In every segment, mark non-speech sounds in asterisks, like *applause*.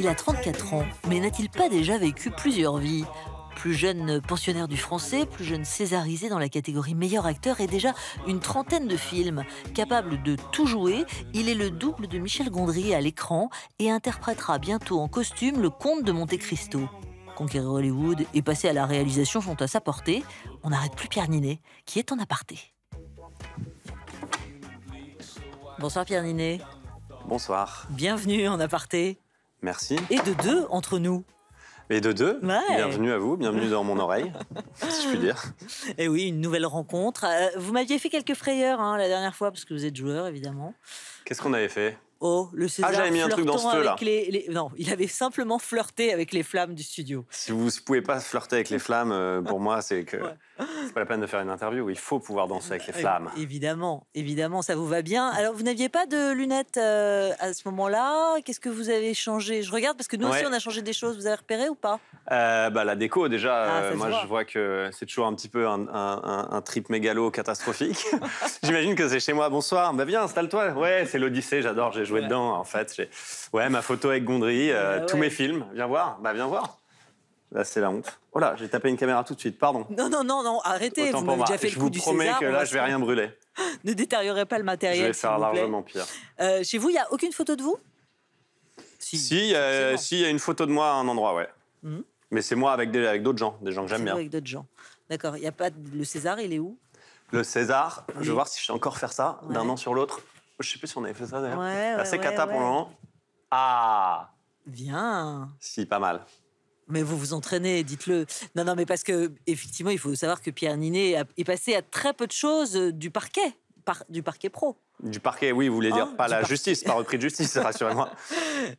Il a 34 ans, mais n'a-t-il pas déjà vécu plusieurs vies plus jeune pensionnaire du français, plus jeune césarisé dans la catégorie meilleur acteur et déjà une trentaine de films. Capable de tout jouer, il est le double de Michel Gondry à l'écran et interprétera bientôt en costume le comte de Monte Cristo. Conquérir Hollywood et passer à la réalisation sont à sa portée. On n'arrête plus Pierre Ninet, qui est en aparté. Bonsoir Pierre Ninet. Bonsoir. Bienvenue en aparté. Merci. Et de deux entre nous. Et de deux, bienvenue à vous, bienvenue dans mon oreille, si je puis dire. *laughs* Et eh oui, une nouvelle rencontre. Euh, vous m'aviez fait quelques frayeurs hein, la dernière fois, parce que vous êtes joueur, évidemment. Qu'est-ce qu'on avait fait Oh, le César ah, j'avais mis un truc dans ce là. Non, il avait simplement flirté avec les flammes du studio. Si vous ne pouvez pas flirter avec les flammes, euh, pour moi, c'est que c'est pas la peine de faire une interview. Il faut pouvoir danser avec les euh, flammes. Évidemment, évidemment, ça vous va bien. Alors, vous n'aviez pas de lunettes euh, à ce moment-là. Qu'est-ce que vous avez changé Je regarde parce que nous aussi, on a changé des choses. Vous avez repéré ou pas bah, La déco, déjà. Ah, moi, je vois que c'est toujours un petit peu un, trip mégalo catastrophique. *laughs* J'imagine que c'est chez moi. Bonsoir. Bah, viens, installe-toi. Ouais, c'est l'Odyssée. J'adore. Jouer dedans, en fait. Ouais, ma photo avec Gondry, euh, bah tous mes films. Viens voir, bah viens voir. Là, c'est la honte. Oh là, j'ai tapé une caméra tout de suite, pardon. Non, non, non, non, arrêtez, vous Je vous promets que là, je vais rien brûler. *laughs* ne détériorez pas le matériel, Je vais faire largement pire. Euh, chez vous, il n'y a aucune photo de vous euh, Si, il si, y a une photo de moi à un endroit, ouais. Hmm. Mais c'est moi avec d'autres gens, des gens que j'aime bien. avec d'autres gens. D'accord, il y a pas... Le César, il est où Le César, je vais voir si je vais encore faire ça d'un an sur l'autre. Je sais plus si on avait fait ça d'ailleurs. c'est cata pour le moment. Ah Viens. Si, pas mal. Mais vous vous entraînez, dites-le. Non, non, mais parce que effectivement, il faut savoir que Pierre Ninet est passé à très peu de choses euh, du parquet du parquet pro. Du parquet, oui, vous voulez dire oh, pas la justice, pas repris de justice, *laughs* rassurez-moi.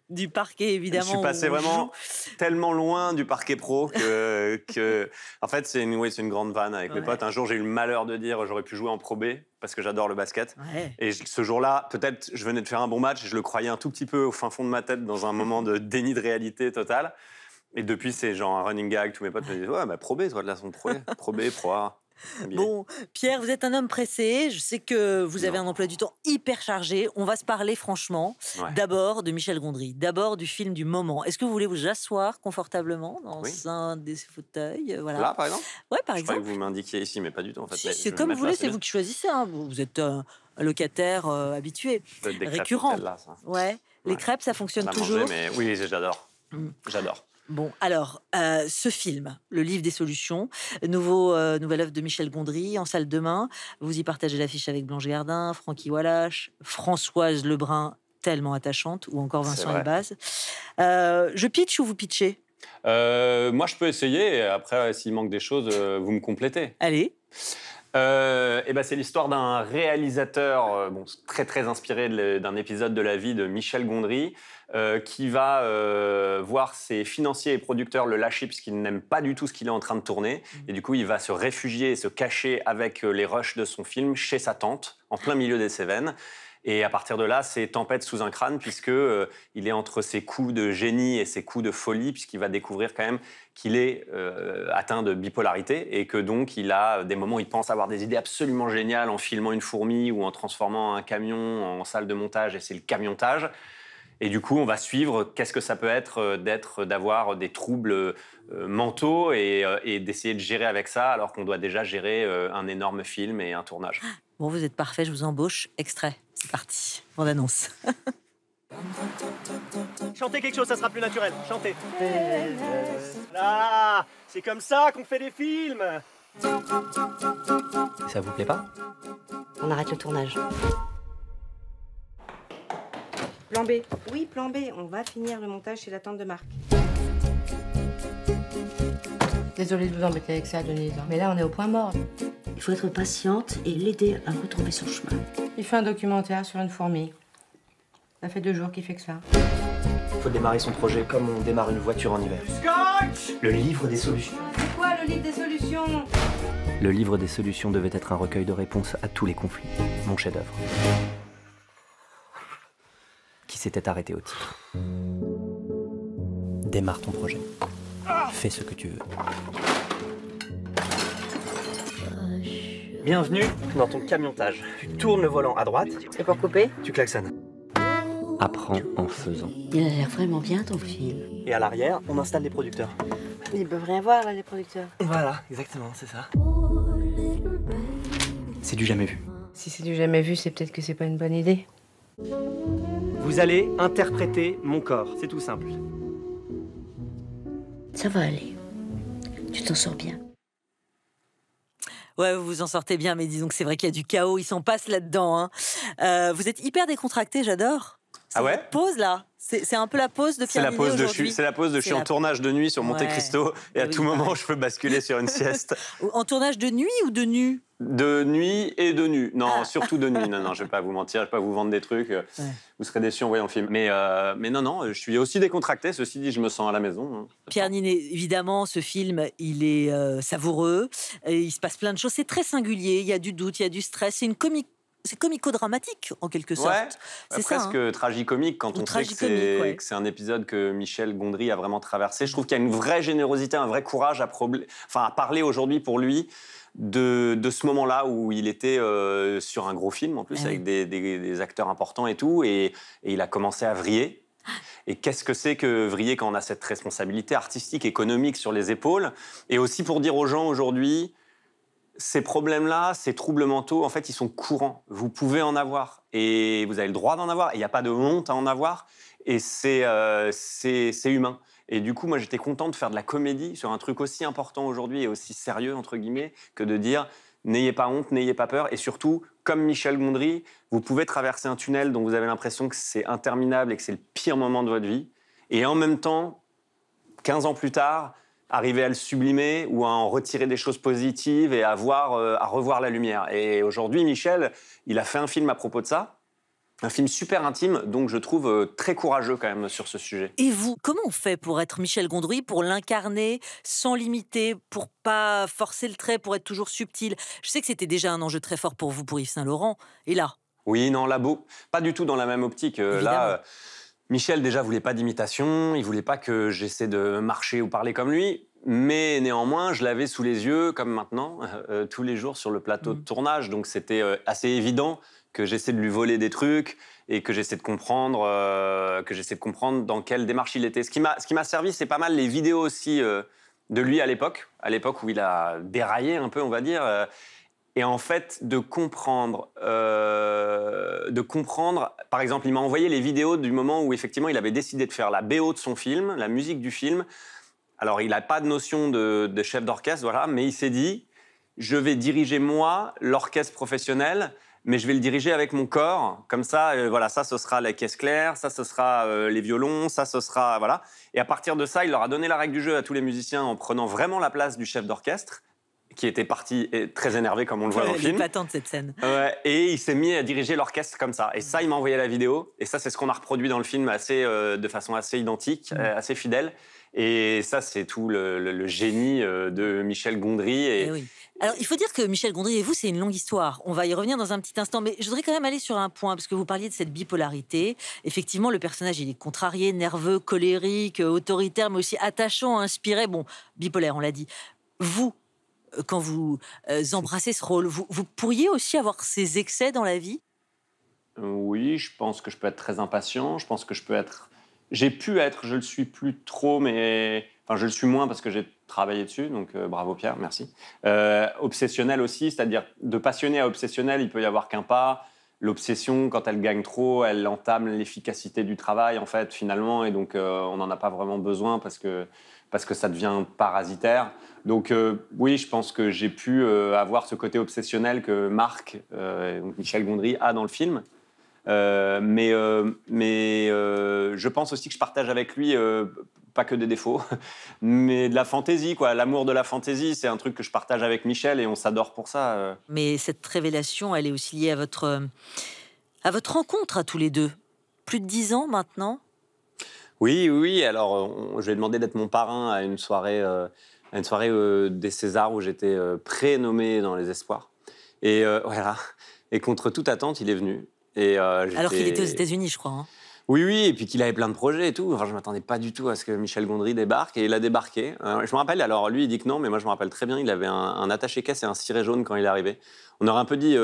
du parquet, évidemment. Je suis passé vraiment tellement loin du parquet pro que. En fait, c'est une, grande vanne avec mes potes. Un jour, j'ai eu le malheur de dire j'aurais pu jouer en Pro B parce que j'adore le basket. Et ce jour-là, peut-être, je venais de faire un bon match, et je le croyais un tout petit peu au fin fond de ma tête dans un moment de *laughs* déni de réalité totale. Et depuis, c'est genre un running gag. Tous mes potes me disent Ouais, bah, Pro B, toi, de la son Pro B, Pro A. Bon, Pierre, vous êtes un homme pressé. Je sais que vous avez un emploi du temps hyper chargé. On va se parler franchement. D'abord de Michel Gondry, d'abord du film du moment. Est-ce que vous voulez vous asseoir confortablement dans un des fauteuils euh, voilà. Là, par exemple Ouais, par exemple. vous m'indiquiez ici, mais pas du tout. c'est comme vous voulez, c'est vous qui choisissez. Hein. Vous êtes un euh, locataire euh, habitué, récurrent. ouais. Les crêpes, ça fonctionne toujours. mais... Oui, j'adore. Mm. J'adore. Bon, alors, euh, ce film, Le Livre des Solutions, nouveau, euh, nouvelle œuvre de Michel Gondry, en salle demain. Vous y partagez l'affiche avec Blanche Gardin, Francky Wallach, Françoise Lebrun, tellement attachante, ou encore Vincent la Euh, je pitch ou vous pitchez euh, Moi, je peux essayer. Après, s'il manque des choses, vous me complétez. Allez euh, ben c'est l'histoire d'un réalisateur euh, bon, très très inspiré d'un épisode de la vie de Michel Gondry euh, qui va euh, voir ses financiers et producteurs le lâcher puisqu'il n'aime pas du tout ce qu'il est en train de tourner mmh. et du coup il va se réfugier et se cacher avec les rushs de son film chez sa tante en plein milieu des Cévennes et à partir de là, c'est tempête sous un crâne, puisque euh, il est entre ses coups de génie et ses coups de folie, puisqu'il va découvrir quand même qu'il est euh, atteint de bipolarité et que donc il a des moments où il pense avoir des idées absolument géniales en filmant une fourmi ou en transformant un camion en salle de montage, et c'est le camiontage. Et du coup, on va suivre qu'est-ce que ça peut être euh, d'être, d'avoir des troubles mentaux et d'essayer de gérer avec ça, alors qu'on doit déjà gérer un énorme film et un tournage. Bon, vous êtes parfait, je vous embauche. Extrait. C'est parti, on annonce. *laughs* Chantez quelque chose, ça sera plus naturel. Chantez. Là, c'est comme ça qu'on fait des films. Ça vous plaît pas On arrête le tournage. Plan B. Oui, plan B. On va finir le montage chez la tante de Marc. Désolée de vous embêter avec ça, Denise, hein. mais là, on est au point mort. Il faut être patiente et l'aider à retrouver son chemin. Il fait un documentaire sur une fourmi. Ça fait deux jours qu'il fait que ça. Il faut démarrer son projet comme on démarre une voiture en hiver. Le livre des solutions. C'est quoi le livre des solutions Le livre des solutions devait être un recueil de réponses à tous les conflits. Mon chef-d'œuvre. Qui s'était arrêté au titre. Démarre ton projet. Ah. Fais ce que tu veux. Bienvenue dans ton camiontage. Tu tournes le volant à droite. C'est pour couper Tu klaxonnes. Apprends en faisant. Il a l'air vraiment bien ton film. Et à l'arrière, on installe les producteurs. Ils peuvent rien voir là, les producteurs. Voilà, exactement, c'est ça. C'est du jamais vu. Si c'est du jamais vu, c'est peut-être que c'est pas une bonne idée. Vous allez interpréter mon corps, c'est tout simple. Ça va aller. Tu t'en sors bien. Ouais, vous vous en sortez bien, mais disons que c'est vrai qu'il y a du chaos, ils s'en passent là-dedans. Hein. Euh, vous êtes hyper décontracté, j'adore. Ah ouais pause là. C'est un peu la pause de Pierre C'est la pause de C'est la pause de je suis en tournage de nuit sur Monte Cristo et à eh tout moment je peux basculer sur une sieste. *laughs* En tournage de nuit ou de nu De nuit et de nuit Non, ah. surtout de nuit. Non, non, je vais pas vous mentir, je vais pas vous vendre des trucs. Vous serez déçus en voyant le film. Mais, euh, mais non, non, je suis aussi décontracté. Ceci dit, je me sens à la maison. Hein. Pierre Ninet, évidemment, ce film, il est euh, savoureux. il se passe plein de choses. C'est très singulier. Il y a du doute, il y a du stress. C'est une comique c'est comico-dramatique en quelque sorte. Bah, c'est presque hein. tragicomique quand on sait que c'est un épisode que Michel Gondry a vraiment traversé. Je trouve qu'il y a une vraie générosité, un vrai courage à, parler aujourd'hui pour lui. De, ce moment-là où il était euh, sur un gros film en plus, eh avec des, acteurs importants et tout, et il a commencé à vriller. Et qu'est-ce que c'est que vriller quand on a cette responsabilité artistique, économique sur les épaules Et aussi pour dire aux gens aujourd'hui, ces problèmes-là, ces troubles mentaux, en fait, ils sont courants. Vous pouvez en avoir et vous avez le droit d'en avoir. Il n'y a pas de honte à en avoir et euh, c'est humain. Et du coup, moi, j'étais content de faire de la comédie sur un truc aussi important aujourd'hui et aussi sérieux, entre guillemets, que de dire n'ayez pas honte, n'ayez pas peur. Et surtout, comme Michel Gondry, vous pouvez traverser un tunnel dont vous avez l'impression que c'est interminable et que c'est le pire moment de votre vie. Et en même temps, 15 ans plus tard, arriver à le sublimer ou à en retirer des choses positives et à, euh, à revoir la lumière. Et aujourd'hui, Michel, il a fait un film à propos de ça. Un film super intime, donc je trouve euh, très courageux quand même sur ce sujet. Et vous, comment on fait pour être Michel Gondry, pour l'incarner sans limiter, pour pas forcer le trait, pour être toujours subtil Je sais que c'était déjà un enjeu très fort pour vous, pour Yves Saint Laurent. Et là, oui, non, là, Pas du tout dans la même optique. Euh, là, Michel, déjà, voulait pas d'imitation, il voulait pas que j'essaie de marcher ou parler comme lui, mais néanmoins, je l'avais sous les yeux, comme maintenant, euh, euh, tous les jours sur le plateau de mm. tournage, donc c'était euh, assez évident que j'essaie de lui voler des trucs et que j'essaie de comprendre, que j'essaie de comprendre dans quelle démarche il était. Ce qui m'a servi, c'est pas mal les vidéos aussi de lui à l'époque, à l'époque où il a déraillé un peu, on va dire et en fait de comprendre, euh, de comprendre. Par exemple, il m'a envoyé les vidéos du moment où effectivement il avait décidé de faire la BO de son film, la musique du film. Alors il n'a pas de notion de, chef d'orchestre, voilà, mais il s'est dit, je vais diriger moi l'orchestre professionnel, mais je vais le diriger avec mon corps. Comme ça, euh, voilà, ça ce sera la caisse claire, ça ce sera euh, les violons, ça ce sera voilà. Et à partir de ça, il leur a donné la règle du jeu à tous les musiciens en prenant vraiment la place du chef d'orchestre qui était parti très énervé, comme on le voit dans le film. de cette scène. et il s'est mis à diriger l'orchestre comme ça. Et ça, il m'a envoyé la vidéo. Et ça, c'est ce qu'on a reproduit dans le film assez, euh, de façon assez identique, mm. euh, assez fidèle. Et ça, c'est tout le, génie euh, de Michel Gondry. Et... Eh Alors, il faut dire que Michel Gondry et vous, c'est une longue histoire. On va y revenir dans un petit instant. Mais je voudrais quand même aller sur un point, parce que vous parliez de cette bipolarité. Effectivement, le personnage, il est contrarié, nerveux, colérique, autoritaire, mais aussi attachant, inspiré. Bon, bipolaire, on l'a dit. Vous, euh, quand vous euh, embrassez ce rôle. Vous, pourriez aussi avoir ces excès dans la vie Oui, je pense que je peux être très impatient. Je pense que je peux être. J'ai pu être, je le suis plus trop, mais Enfin, je le suis moins parce que j'ai travaillé dessus, donc euh, bravo Pierre, merci. obsessionnel aussi, c'est-à-dire de passionné à obsessionnel, il peut y avoir qu'un pas. L'obsession, quand elle gagne trop, elle entame l'efficacité du travail, en fait, finalement, et donc on n'en a pas vraiment besoin parce que, parce que ça devient parasitaire. Donc euh, oui, je pense que j'ai pu euh, avoir ce côté obsessionnel que Marc, euh, Michel Gondry, a dans le film. mais mais je pense aussi que je partage avec lui pas que des défauts, *laughs* mais de la fantaisie, quoi. L'amour de la fantaisie, c'est un truc que je partage avec Michel et on s'adore pour ça. Mais cette révélation, elle est aussi liée à votre à votre rencontre à tous les deux. Plus de dix ans maintenant. Oui, oui. Alors, je lui ai demandé d'être mon parrain à une soirée une soirée euh, des Césars où j'étais euh, prénommé dans les espoirs. Et euh, *laughs* voilà. Et contre toute attente, il est venu. Et, Alors qu'il était aux États-Unis, je crois. Hein. Oui, oui, et puis qu'il avait plein de projets et tout. Enfin, je ne m'attendais pas du tout à ce que Michel Gondry débarque, et il a débarqué. Hein. je me rappelle, alors lui, il dit que non, mais moi, je me rappelle très bien, il avait un, attaché-caisse et un ciré jaune quand il est arrivé. On aurait un peu dit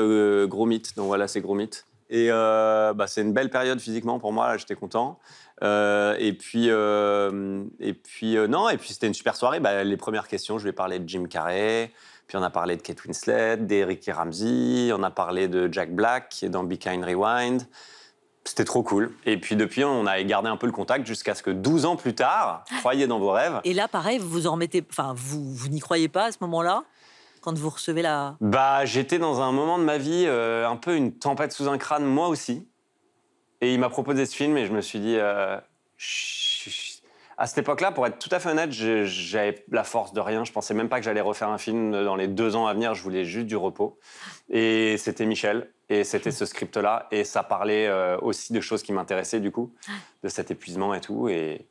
gros mythe, donc voilà, c'est gros mythe. Et bah, c'est une belle période physiquement pour moi, j'étais content. Euh, et puis, euh, et puis euh, non, et puis c'était une super soirée. Bah, les premières questions, je vais parler de Jim Carrey, puis on a parlé de Kate Winslet, d'Eric Ramsey, on a parlé de Jack Black qui dans Be Rewind. C'était trop cool. Et puis depuis, on a gardé un peu le contact jusqu'à ce que 12 ans plus tard, ah. croyez dans vos rêves. Et là, pareil, vous en remettez, enfin, vous, vous n'y croyez pas à ce moment-là quand vous recevez la... Bah, j'étais dans un moment de ma vie, un peu une tempête sous un crâne, moi aussi. Et il m'a proposé ce film et je me suis dit. Euh, à cette époque-là, pour être tout à fait honnête, j'avais la force de rien. Je pensais même pas que j'allais refaire un film dans les deux ans à venir. Je voulais juste du repos. Et c'était Michel. Et c'était ce script-là. Et ça parlait euh, aussi de choses qui m'intéressaient, du coup, de cet épuisement et tout. Et,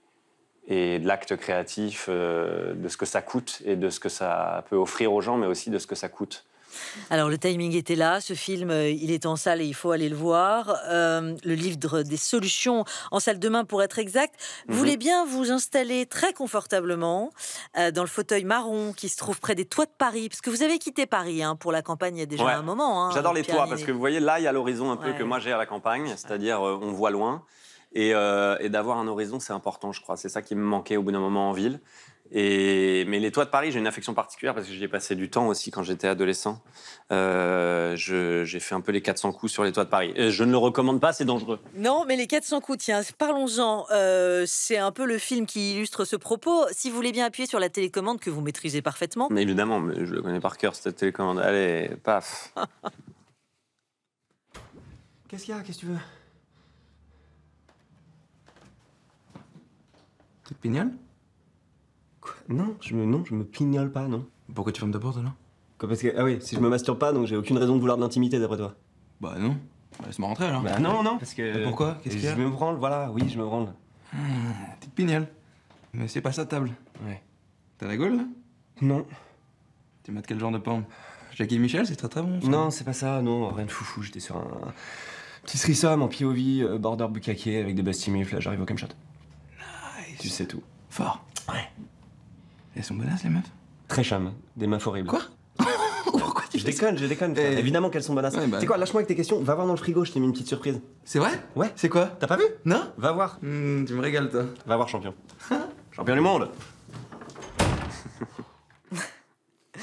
et de l'acte créatif, euh, de ce que ça coûte et de ce que ça peut offrir aux gens, mais aussi de ce que ça coûte alors le timing était là, ce film euh, il est en salle et il faut aller le voir. Euh, le livre des solutions en salle demain pour être exact. Vous mhm. voulez bien vous installer très confortablement euh, dans le fauteuil marron qui se trouve près des toits de Paris, parce que vous avez quitté Paris hein, pour la campagne il y a déjà un moment. Hein, J'adore les toits parce que vous voyez là il y a l'horizon un peu que moi j'ai à la campagne, c'est-à-dire on voit loin. et d'avoir un horizon, c'est important, je crois. C'est ça qui me manquait au bout d'un moment en ville mais les toits de Paris, j'ai une affection particulière parce que j'y ai passé du temps aussi quand j'étais adolescent. Euh, j'ai fait un peu les 400 coups sur les toits de Paris. Je ne le recommande pas, c'est dangereux. Non, mais les 400 coups, tiens, parlons-en. Euh, c'est un peu le film qui illustre ce propos. Si vous voulez bien appuyer sur la télécommande que vous maîtrisez parfaitement. Mais évidemment, je le connais par cœur, cette télécommande. Allez, paf. *laughs* Qu'est-ce qu'il y a Qu'est-ce que tu veux T'es pignole non, je me, non, me pignole pas, non. Pourquoi tu fermes ta porte, là parce que. Ah oui, si je me masturbe pas, donc j'ai aucune raison de vouloir de l'intimité, d'après toi. Bah non. Bah, laisse-moi rentrer, alors. Bah non, non. Parce que. Bah, pourquoi Qu'est-ce qu'il y Je me branle, voilà, oui, je me branle. petite ah, pignole. Mais c'est pas sa table. Ouais. T'as la gueule, là Non. Tu de quel genre de pomme Jackie Michel, c'est très très bon. Non, c'est pas ça, non, rien de foufou, j'étais sur un. Petit threesome en POV, euh, border bukake avec des bestimifs, là j'arrive au camshot. Nice. Tu sais tout. Fort. Ouais. Elles sont bonasses, les meufs Très cham, des meufs horribles. Quoi *laughs* Pourquoi tu Je déconne, je déconne. Eh. Évidemment qu'elles sont bonasses. C'est bah quoi, lâche-moi avec tes questions. Va voir dans le frigo, je t'ai mis une petite surprise. C'est vrai Ouais. C'est quoi T'as pas vu Non Va voir. Hmm, tu me régales, toi. Va voir, champion. *laughs* champion du monde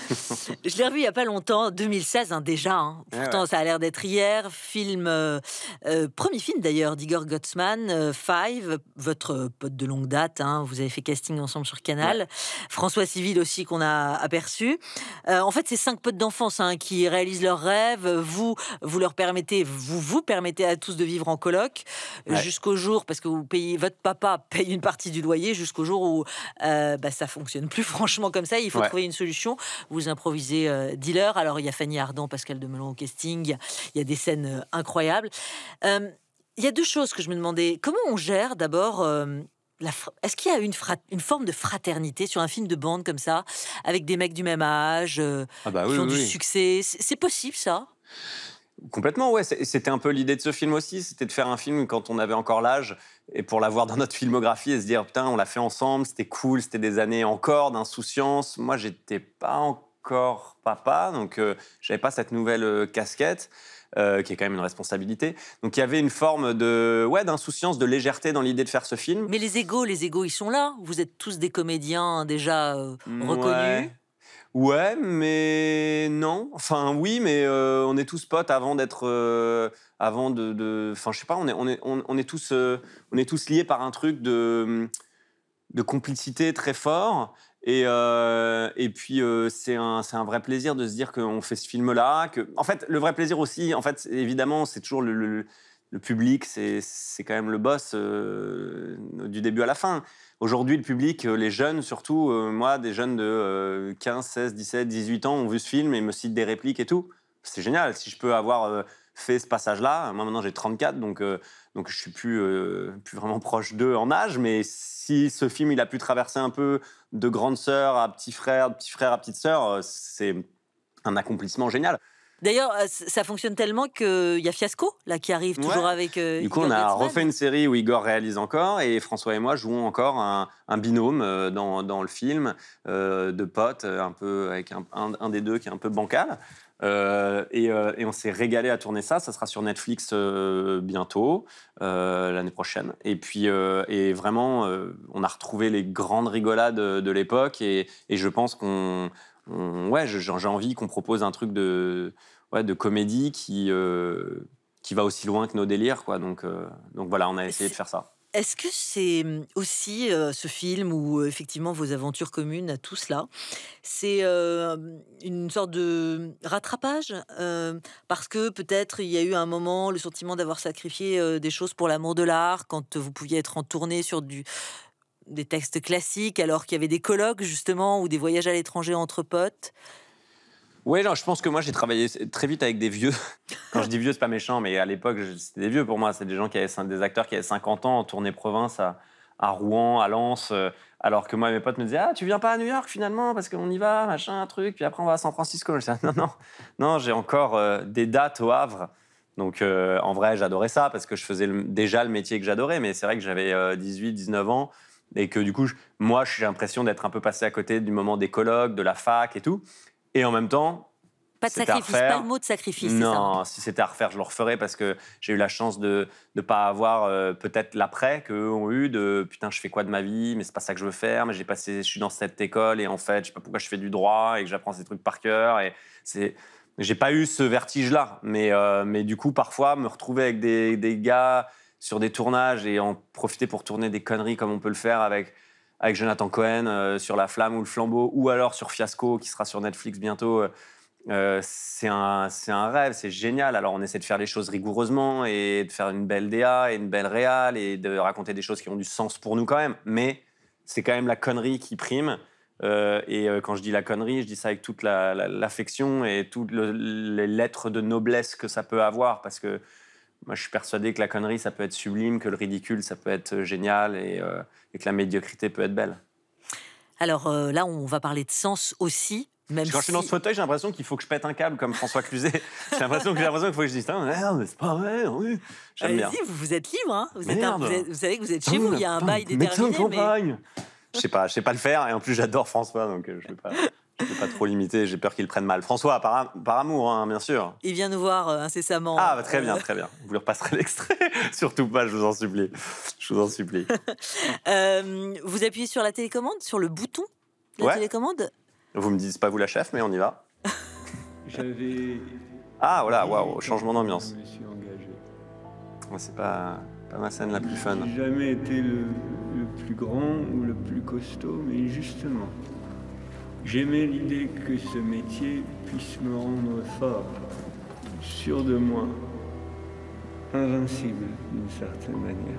*laughs* je l'ai revu il n'y a pas longtemps, 2016 hein, déjà. Hein. Ah Pourtant, ça a l'air d'être hier. Film, euh, euh, premier film d'ailleurs d'Igor Gottsman, euh, Five, votre pote de longue date. Hein. vous avez fait casting ensemble sur Canal. François Civil aussi qu'on a aperçu. en fait, c'est cinq potes d'enfance qui réalisent leurs rêves. Vous, vous leur permettez, vous vous permettez à tous de vivre en coloc jusqu'au jour, parce que vous payez, votre papa paye une partie du loyer jusqu'au jour où bah, ça fonctionne plus *laughs* franchement comme ça. Il faut trouver une solution vous euh, dealer. Alors, il y a Fanny Ardant, Pascal Demelon au casting, il y a des scènes euh, incroyables. Euh, il y a deux choses que je me demandais. Comment on gère d'abord est-ce qu'il y a une, une, forme de fraternité sur un film de bande comme ça, avec des mecs du même âge, ah bah du succès C'est possible ça Complètement, ouais. C'était un peu l'idée de ce film aussi. C'était de faire un film quand on avait encore l'âge et pour l'avoir dans notre filmographie et se dire putain, on l'a fait ensemble, c'était cool, c'était des années encore d'insouciance. Moi, j'étais pas encore encore papa, donc euh, j'avais pas cette nouvelle euh, casquette. Euh, qui est quand même une responsabilité. Donc il y avait une forme de ouais d'insouciance, de légèreté dans l'idée de faire ce film. Mais les égaux, les égaux, ils sont là. Vous êtes tous des comédiens déjà reconnus. Ouais. mais non. Enfin oui, mais on est tous potes avant d'être, avant de, enfin je sais pas, on est on est on est tous on est tous liés par un truc de de complicité très fort et, euh, et puis, euh, c'est un, un, vrai plaisir de se dire qu'on fait ce film-là. Que... En fait, le vrai plaisir aussi, en fait, évidemment, c'est toujours le, public, c'est quand même le boss euh, du début à la fin. Aujourd'hui, le public, les jeunes surtout, moi, des jeunes de 15, 16, 17, 18 ans ont vu ce film et me citent des répliques et tout. C'est génial. Si je peux avoir fait ce passage-là. Moi, maintenant, j'ai 34, donc, euh, donc je suis plus, euh, plus vraiment proche d'eux en âge. Mais si ce film, il a pu traverser un peu de grande sœur à petit frère, de petit frère à petite sœur, euh, c'est un accomplissement génial. D'ailleurs, euh, ça fonctionne tellement qu'il y a Fiasco, là, qui arrive toujours avec. Euh, du coup, on a refait une série où Igor réalise encore et François et moi jouons encore un, binôme euh, dans, le film de potes, un peu avec un, des deux qui est un peu bancal. et, on s'est régalé à tourner ça. Ça sera sur Netflix bientôt, l'année prochaine. Et puis, et vraiment, on a retrouvé les grandes rigolades de, l'époque. Et, et, je pense qu'on Hum, ouais, j'ai envie qu'on propose un truc de, ouais, de comédie qui, euh, qui va aussi loin que nos délires. Quoi. Donc, euh, donc voilà, on a essayé de faire ça. Est-ce que c'est hum, aussi euh, ce film ou effectivement vos aventures communes à tout cela C'est une sorte de hum, rattrapage parce que peut-être il y a eu un moment le sentiment d'avoir sacrifié des choses pour l'amour de l'art quand vous pouviez être en tournée sur du des textes classiques alors qu'il y avait des colloques justement ou des voyages à l'étranger entre potes oui, je pense que moi j'ai travaillé très vite avec des vieux. *laughs* Quand je dis vieux, c'est pas méchant, mais à l'époque c'était des vieux pour moi. C'est des gens qui avaient des acteurs qui avaient 50 ans en tournée province à, Rouen, à Lens, euh, alors que moi mes potes me disaient ah tu viens pas à New York finalement parce qu'on y va machin truc puis après on va à San Francisco. *laughs* non non non j'ai encore euh, des dates au Havre. Donc euh, en vrai j'adorais ça parce que je faisais déjà le métier que j'adorais, mais c'est vrai que j'avais 18, 19 ans et que du coup, moi, j'ai l'impression d'être un peu passé à côté du moment des colloques, de la fac et tout. Et en même temps, pas de sacrifice, pas le mot de sacrifice. Non, ça si c'était à refaire, je le referais parce que j'ai eu la chance de ne pas avoir euh, peut-être l'après qu'eux ont eu de putain, je fais quoi de ma vie, mais c'est pas ça que je veux faire, mais j'ai passé, je suis dans cette école et en fait, je sais pas pourquoi je fais du droit et que j'apprends ces trucs par cœur et c'est. J'ai pas eu ce vertige-là, mais, euh, mais du coup, parfois, me retrouver avec des, des gars sur des tournages et en profiter pour tourner des conneries comme on peut le faire avec, avec Jonathan Cohen euh, sur La Flamme ou Le Flambeau, ou alors sur Fiasco qui sera sur Netflix bientôt. Euh, euh, c'est un, rêve, c'est génial. Alors on essaie de faire les choses rigoureusement et de faire une belle DA et une belle réal et de raconter des choses qui ont du sens pour nous quand même. Mais c'est quand même la connerie qui prime. et quand je dis la connerie, je dis ça avec toute l'affection et toutes les lettres de noblesse que ça peut avoir parce que moi, je suis persuadé que la connerie, ça peut être sublime, que le ridicule, ça peut être euh, génial euh, et, que la médiocrité peut être belle. Alors euh, là, on va parler de sens aussi. Quand je suis dans ce fauteuil, j'ai l'impression qu'il faut que je pète un câble comme François Cluzet. *laughs* j'ai l'impression qu'il faut que je dise ah, Merde, mais c'est pas vrai, oui. J'aime bien. vous êtes libre, hein. vous, êtes vous, savez que vous êtes chez vous, il y a un bail déterminé. Mais... Je sais pas, je sais pas le faire et en plus j'adore François donc je vais pas pas trop limité, j'ai peur qu'il prenne mal. François, par, amour, hein, bien sûr. Il vient nous voir euh, incessamment. Ah, bah, très bien, euh. très bien. Vous lui repasserez l'extrait. *laughs* Surtout pas, je vous en supplie. Je vous en supplie. *laughs* Euh, vous appuyez sur la télécommande, sur le bouton de la télécommande Vous me dites pas vous la chef, mais on y va. *laughs* Ah, voilà, waouh, changement d'ambiance. C'est pas, pas ma scène la plus fun. jamais été le plus grand ou le plus costaud, mais justement, J'aimais l'idée que ce métier puisse me rendre fort, sûr de moi, invincible d'une certaine manière.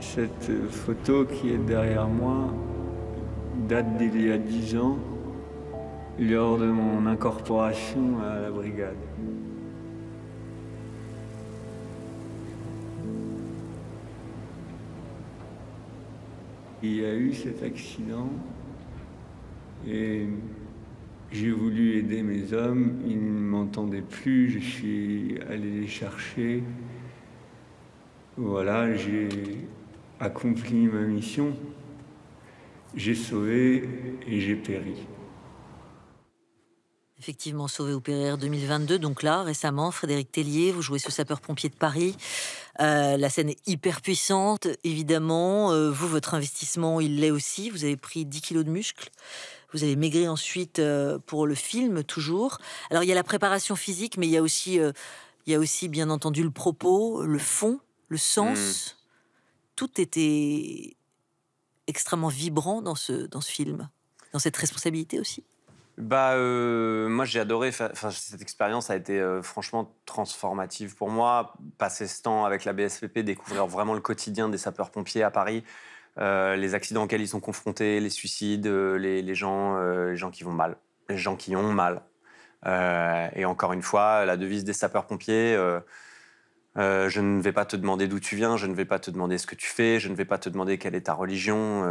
Cette photo qui est derrière moi date d'il y a dix ans, lors de mon incorporation à la brigade. Il y a eu cet accident et j'ai voulu aider mes hommes, ils ne m'entendaient plus, je suis allé les chercher. Voilà, j'ai accompli ma mission, j'ai sauvé et j'ai péri. Effectivement, Sauvé ou Périr 2022. Donc là, récemment, Frédéric Tellier, vous jouez ce sapeur-pompier de Paris. Euh, la scène est hyper puissante, évidemment. Euh, vous, votre investissement, il l'est aussi. Vous avez pris 10 kilos de muscles. Vous avez maigri ensuite euh, pour le film, toujours. Alors, il y a la préparation physique, mais il y a aussi, euh, il y a aussi bien entendu, le propos, le fond, le sens. Mm. Tout était extrêmement vibrant dans ce, dans ce film, dans cette responsabilité aussi. Bah, euh, moi j'ai adoré. Enfin, cette expérience a été franchement transformative pour moi. Passer ce temps avec la BSPP, découvrir vraiment le quotidien des sapeurs-pompiers à Paris, euh, les accidents auxquels ils sont confrontés, les suicides, euh, les, gens, euh, les gens qui vont mal, les gens qui ont mal. et encore une fois, la devise des sapeurs-pompiers, je ne vais pas te demander d'où tu viens, je ne vais pas te demander ce que tu fais, je ne vais pas te demander quelle est ta religion.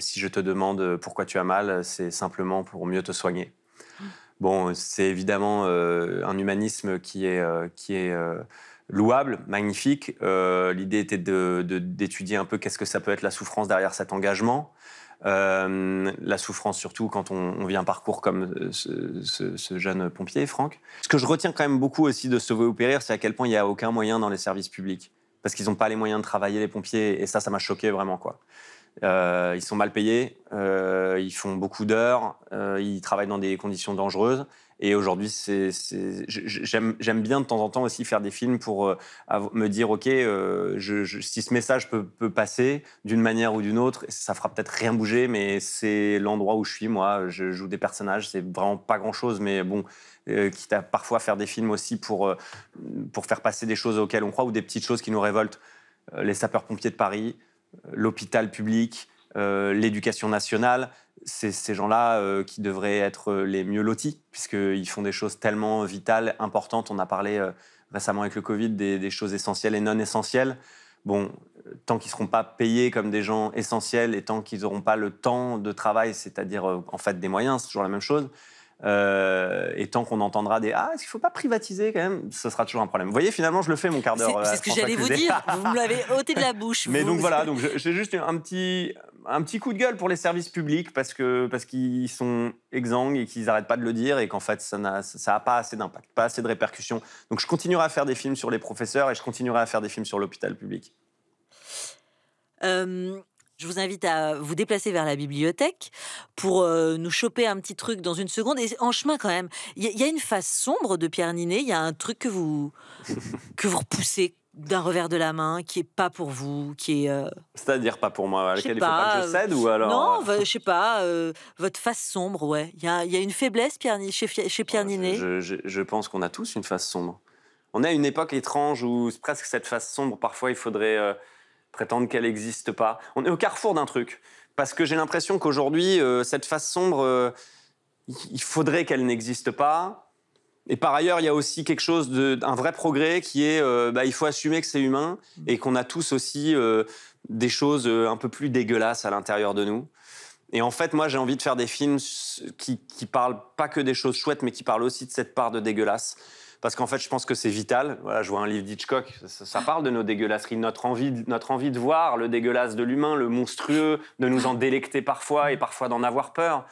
si je te demande pourquoi tu as mal, c'est simplement pour mieux te soigner. Ah. Bon, c'est évidemment un humanisme qui est, qui est louable, magnifique. Euh, l'idée était d'étudier un peu qu'est-ce que ça peut être la souffrance derrière cet engagement. Euh, la souffrance surtout quand on, vient vit un parcours comme euh, ce, jeune pompier, Franck. Ce que je retiens quand même beaucoup aussi de ce ou Périr, c'est à quel point il n'y a aucun moyen dans les services publics. Parce qu'ils n'ont pas les moyens de travailler, les pompiers, et ça, ça m'a choqué vraiment. quoi. ils sont mal payés, ils font beaucoup d'heures, ils travaillent dans des conditions dangereuses. Et aujourd'hui, c'est, j'aime, bien de temps en temps aussi faire des films pour euh, me dire, OK, euh, si ce message peut, passer d'une manière ou d'une autre, ça fera peut-être rien bouger, mais c'est l'endroit où je suis, moi. Je joue des personnages, c'est vraiment pas grand-chose, mais bon, euh, quitte à parfois faire des films aussi pour, pour faire passer des choses auxquelles on croit ou des petites choses qui nous révoltent. les sapeurs-pompiers de Paris, l'hôpital public, euh, l'éducation nationale, c'est ces gens-là euh, qui devraient être euh, les mieux lotis, puisqu'ils font des choses tellement vitales, importantes. On a parlé récemment avec le Covid des, choses essentielles et non essentielles. Bon, tant qu'ils ne seront pas payés comme des gens essentiels et tant qu'ils n'auront pas le temps de travail, c'est-à-dire en fait des moyens, c'est toujours la même chose, euh, et tant qu'on entendra des Ah, est-ce qu'il ne faut pas privatiser quand même Ce sera toujours un problème. Vous voyez, finalement, je le fais mon quart d'heure. C'est euh, ce que j'allais vous dire. vous me l'avez *laughs* ôté de la bouche. Mais donc voilà, donc j'ai juste un petit, un petit coup de gueule pour les services publics parce que parce qu'ils sont exsangues et qu'ils n'arrêtent pas de le dire et qu'en fait, ça n'a ça a pas assez d'impact, pas assez de répercussions. Donc je continuerai à faire des films sur les professeurs et je continuerai à faire des films sur l'hôpital public. Euh, je vous invite à vous déplacer vers la bibliothèque pour euh, nous choper un petit truc dans une seconde. Et en chemin, quand même, il y, a une face sombre de Pierre Ninet. Il y a un truc que vous, *laughs* que vous repoussez d'un revers de la main qui est pas pour vous, qui est. Euh, C'est-à-dire pas pour moi, à laquelle il faut pas que je cède ou euh, alors. Non, je sais pas, votre face sombre, ouais. Il y a, une faiblesse Pierre, chez, Pierre oh, Ninet. Je, je pense qu'on a tous une face sombre. On est à une époque étrange où presque cette face sombre, parfois il faudrait prétendre qu'elle n'existe pas. On est au carrefour d'un truc. Parce que j'ai l'impression qu'aujourd'hui, euh, cette face sombre, euh, il faudrait qu'elle n'existe pas. Et par ailleurs, il y a aussi quelque chose d'un vrai progrès qui est, euh, bah, il faut assumer que c'est humain et qu'on a tous aussi des choses un peu plus dégueulasses à l'intérieur de nous. Et en fait, moi, j'ai envie de faire des films qui, qui parlent pas que des choses chouettes, mais qui parlent aussi de cette part de dégueulasse parce qu'en fait, je pense que c'est vital. Voilà, je vois un livre d'Hitchcock, ça, ça, parle de nos dégueulasseries, notre envie, notre envie de voir le dégueulasse de l'humain, le monstrueux, de nous en délecter parfois et parfois d'en avoir peur.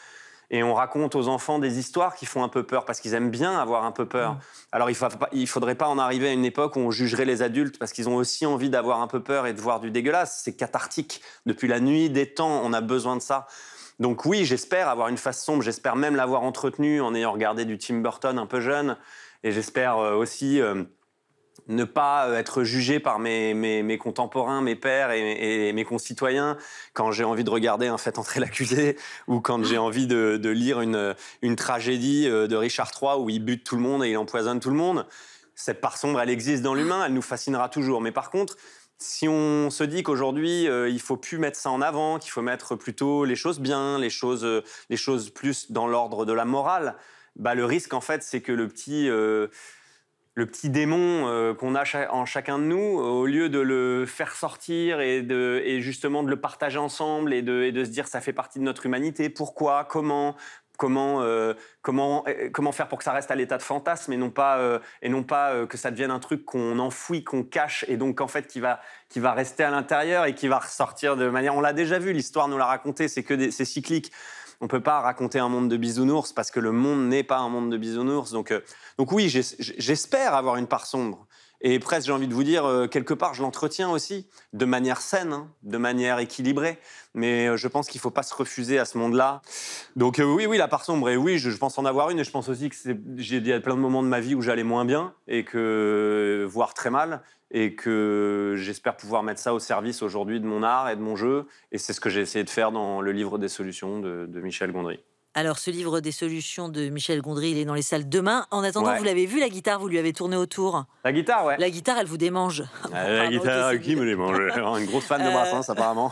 Et on raconte aux enfants des histoires qui font un peu peur parce qu'ils aiment bien avoir un peu peur. Mmh. Alors il ne faudrait pas en arriver à une époque où on jugerait les adultes parce qu'ils ont aussi envie d'avoir un peu peur et de voir du dégueulasse. C'est cathartique. Depuis la nuit des temps, on a besoin de ça. Donc oui, j'espère avoir une face sombre, j'espère même l'avoir entretenue en ayant regardé du Tim Burton un peu jeune. Et j'espère euh, aussi euh, ne pas euh, être jugé par mes, contemporains, mes pères et, mes concitoyens quand j'ai envie de regarder un fait entrer l'accusé ou quand j'ai envie de, lire une, tragédie de Richard III où il bute tout le monde et il empoisonne tout le monde. Cette part sombre, elle existe dans l'humain, elle nous fascinera toujours. Mais par contre, si on se dit qu'aujourd'hui il faut plus mettre ça en avant, qu'il faut mettre plutôt les choses bien, les choses plus dans l'ordre de la morale, bah, le risque, en fait, c'est que le petit euh, le petit démon euh, qu'on a en chacun de nous, au lieu de le faire sortir et, de, et justement de le partager ensemble et de, et de, se dire ça fait partie de notre humanité, pourquoi, comment, comment, euh, comment, comment faire pour que ça reste à l'état de fantasme et non pas, et non pas que ça devienne un truc qu'on enfouit, qu'on cache et donc en fait qui va, qui va rester à l'intérieur et qui va ressortir de manière... On l'a déjà vu, l'histoire nous l'a raconté, c'est que c'est cyclique on peut pas raconter un monde de bisounours parce que le monde n'est pas un monde de bisounours. Donc, euh, donc oui, j'espère avoir une part sombre. Et presque, j'ai envie de vous dire, euh, quelque part, je l'entretiens aussi, de manière saine, hein, de manière équilibrée. Mais euh, je pense qu'il ne faut pas se refuser à ce monde-là. Donc oui, oui, la part sombre, et oui, je, pense en avoir une. Et je pense aussi que j'ai y a plein de moments de ma vie où j'allais moins bien, et que, voire très mal, et que j'espère pouvoir mettre ça au service aujourd'hui de mon art et de mon jeu. Et c'est ce que j'ai essayé de faire dans le livre des solutions de, Michel Gondry. Alors, ce livre des solutions de Michel Gondry, il est dans les salles demain. En attendant, vous l'avez vu, la guitare, vous lui avez tourné autour. La guitare, ouais. La guitare, elle vous démange. Euh, *laughs* la guitare, euh, qui me démange *laughs* Une grosse fan de Brassens, euh, apparemment.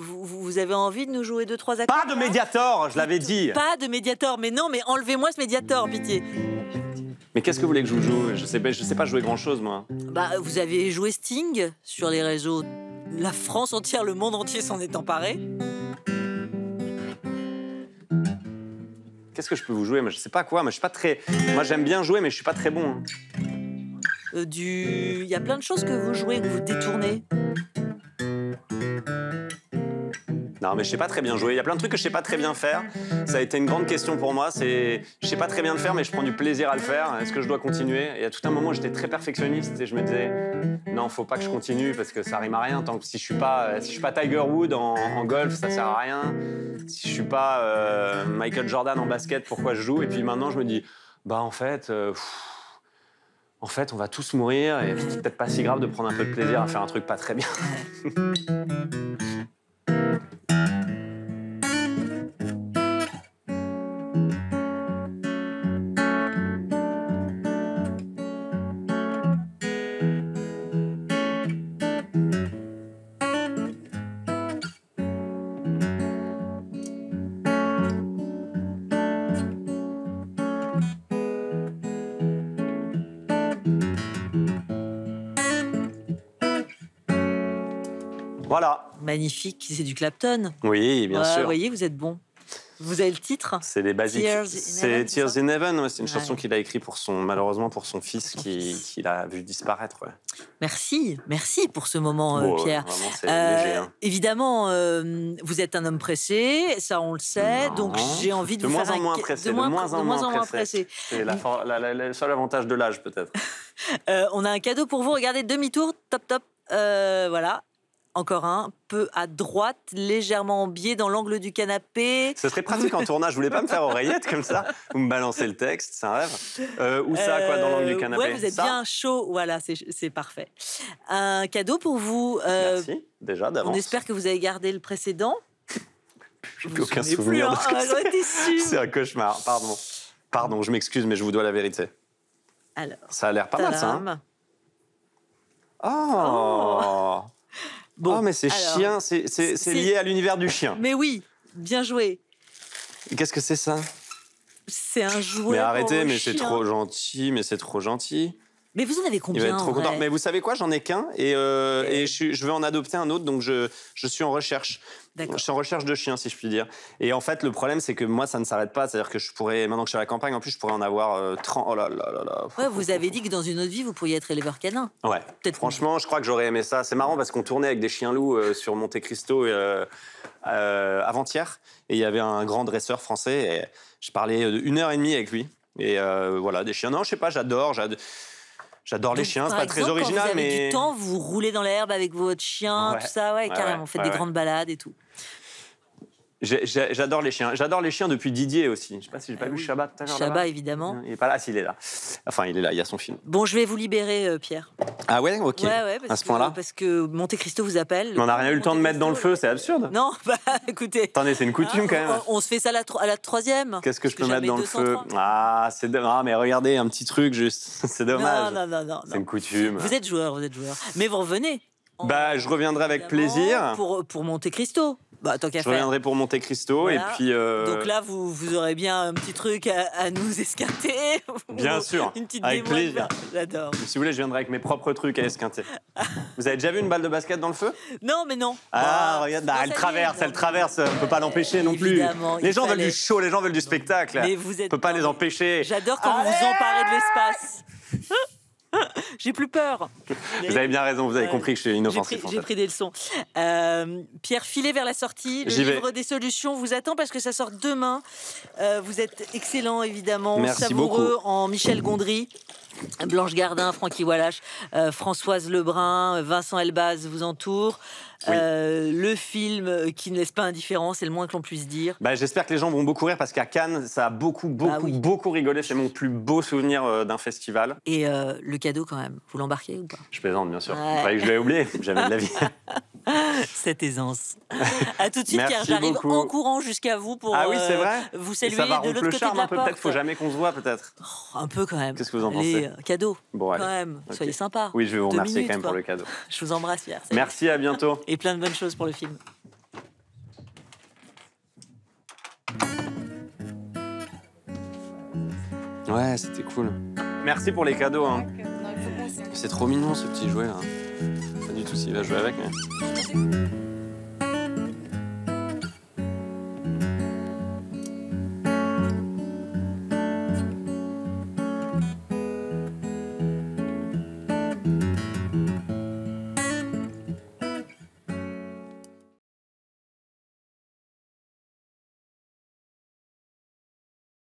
*laughs* vous, vous, avez envie de nous jouer deux, trois accords Pas de médiator je l'avais dit. Pas de médiator mais non, mais enlevez-moi ce médiator pitié. Mais qu'est-ce que vous voulez que je vous joue Je sais, pas- sais pas jouer grand-chose, moi. Bah, vous avez joué Sting sur les réseaux. La France entière, le monde entier s'en est emparé. Qu'est-ce que je peux vous jouer Mais je sais pas quoi. Mais je suis pas très. Moi, j'aime bien jouer, mais je suis pas très bon. Hein. Euh, du, il y a plein de choses que vous jouez que vous détournez. Non, mais je sais pas très bien jouer. Il y a plein de trucs que je sais pas très bien faire. Ça a été une grande question pour moi. C'est, je sais pas très bien le faire, mais je prends du plaisir à le faire. Est-ce que je dois continuer Et à tout un moment, j'étais très perfectionniste et je me disais, non, faut pas que je continue parce que ça rime à rien. Tant que si je suis pas, si je suis pas Tiger Wood en, golf, ça sert à rien. Si je suis pas euh, Michael Jordan en basket, pourquoi je joue Et puis maintenant, je me dis, bah en fait. Euh, en fait, on va tous mourir et c'est peut-être pas si grave de prendre un peu de plaisir à faire un truc pas très bien. *laughs* magnifique, c'est du Clapton. Oui, bien sûr. Vous voyez, vous êtes bon. Vous avez le titre C'est des basiques. C'est Tears in Heaven. c'est une chanson qu'il a écrite pour son, malheureusement pour son fils qui, qui l'a vu disparaître. Merci, merci pour ce moment, euh, Pierre. Euh, hein. Évidemment, euh, vous êtes un homme pressé, ça on le sait. Donc j'ai envie de, moins faire en moins pressé, moins, en, moins, pressé. C'est la, mm. seul avantage de l'âge peut-être. *laughs* on a un cadeau pour vous. Regardez demi-tour, top top. voilà, encore un, peu à droite, légèrement en biais dans l'angle du canapé. Ce serait pratique en tournage. Je voulais pas me faire oreillette comme ça. Vous me balancez le texte, c'est un rêve. Euh, ou ça, quoi, dans l'angle du euh, canapé. Ouais, vous êtes bien chaud. Voilà, c'est parfait. Un cadeau pour vous. Euh, Merci, déjà d'avance. On espère que vous avez gardé le précédent. Je n'ai aucun souvenir hein, C'est un cauchemar. Pardon. Pardon, je m'excuse, mais je vous dois la vérité. Alors. Ça a l'air pas mal, ça. Hein. oh. oh. Oh mais c'est chien, c'est lié à l'univers du chien. Mais oui, bien joué. Qu'est-ce que c'est ça C'est un jouet. Mais arrêtez, mais c'est trop gentil, mais c'est trop gentil. Mais vous en avez combien Mais vous savez quoi J'en ai qu'un et, euh, et, je, veux en adopter un autre, donc je, je suis en recherche. Je suis en recherche de chiens, si je puis dire. Et en fait, le problème, c'est que moi, ça ne s'arrête pas. C'est-à-dire que je pourrais, maintenant que je suis à la campagne, en plus, je pourrais en avoir 30. Euh, oh là là là là. Ouais, vous avez dit que dans une autre vie, vous pourriez être éleveur canin. Ouais. Franchement, je crois que j'aurais aimé ça. C'est marrant parce qu'on tournait avec des chiens loups euh, sur Monte Cristo avant-hier. Et il y avait un grand dresseur français. Et je parlais une heure et demie avec lui. Et voilà, des chiens. Non, je sais pas, j'adore. j'adore J'adore les chiens, c'est pas très original, vous mais. du temps, vous roulez dans l'herbe avec votre chien, tout ça, ouais, carrément. on fait des grandes balades et tout. J'adore les chiens. J'adore les chiens depuis Didier aussi. Je sais pas si j'ai pas eh vu Shabbat tout à l'heure. Shabbat, évidemment. Il est pas là. Ah, s'il est là. Enfin, il est là. Il y a son film. Bon, je vais vous libérer, euh, Pierre. Ah ouais, ok. ouais, à ce point-là. Parce que Monte Cristo vous appelle. On n'a rien eu le temps de mettre dans le feu. C'est absurde. Non, *laughs* bah écoutez. Attendez, c'est une coutume quand même. On, se fait ça à la, à la troisième. Qu'est-ce que je peux mettre dans le feu Ah, c'est Ah, mais regardez un petit truc juste. *laughs* c'est dommage. Non, non, non, non. C'est une coutume. Vous êtes joueur, vous êtes joueur. Mais vous revenez. Bah, je reviendrai avec plaisir. Pour, pour Monte Cristo. Bah, tant Je reviendrai pour Monte Cristo et puis. Euh, Donc là, vous, vous aurez bien un petit truc à, nous *laughs* esquinter. Bien sûr. avec plaisir. J'adore. Si vous voulez, je viendrai avec mes propres trucs à esquinter. *laughs* vous avez déjà vu une balle de basket dans le feu Non, mais non. Ah, bah, regarde, elle, traverse, elle traverse, On ne peut pas l'empêcher non plus. Les gens veulent du show, les gens veulent du spectacle. Mais vous On peut pas les empêcher. J'adore quand vous vous emparez de l'espace. *laughs* *laughs* J'ai plus peur. Vous avez bien raison, vous avez compris que je suis inoffensif. J'ai pris, des leçons. Euh, Pierre, filez vers la sortie. Le livre des solutions vous attend parce que ça sort demain. Euh, vous êtes excellent, évidemment, Merci savoureux en Michel Gondry. Blanche Gardin, Francky Wallach, euh, Françoise Lebrun, Vincent Elbaz vous entourent euh, le film qui ne laisse pas indifférent, c'est le moins que l'on puisse dire. Bah, J'espère que les gens vont beaucoup rire parce qu'à Cannes, ça a beaucoup, bah beaucoup, beaucoup rigolé. C'est mon plus beau souvenir euh, d'un festival. Et le cadeau quand même, vous l'embarquez ou pas Je plaisante, bien sûr. Il que je l'ai oublié, *laughs* jamais de la vie. *laughs* Cette aisance. *laughs* À tout de suite, car j'arrive en courant jusqu'à vous pour ah euh, vous saluer de l'autre côté de la hein, porte Peut-être qu'il faut jamais qu'on se voit, peut-être. Oh, un peu quand même. Qu'est-ce que vous en pensez euh, quand même. Soyez sympa. Oui, je vais vous remercier quand même pour le cadeau. Je vous embrasse, hier. Merci, à bientôt. *laughs* Et plein de bonnes choses pour le film. Ouais, c'était cool. Merci pour les cadeaux. Hein. C'est trop mignon ce petit jouet là s'il va jouer avec. Hein.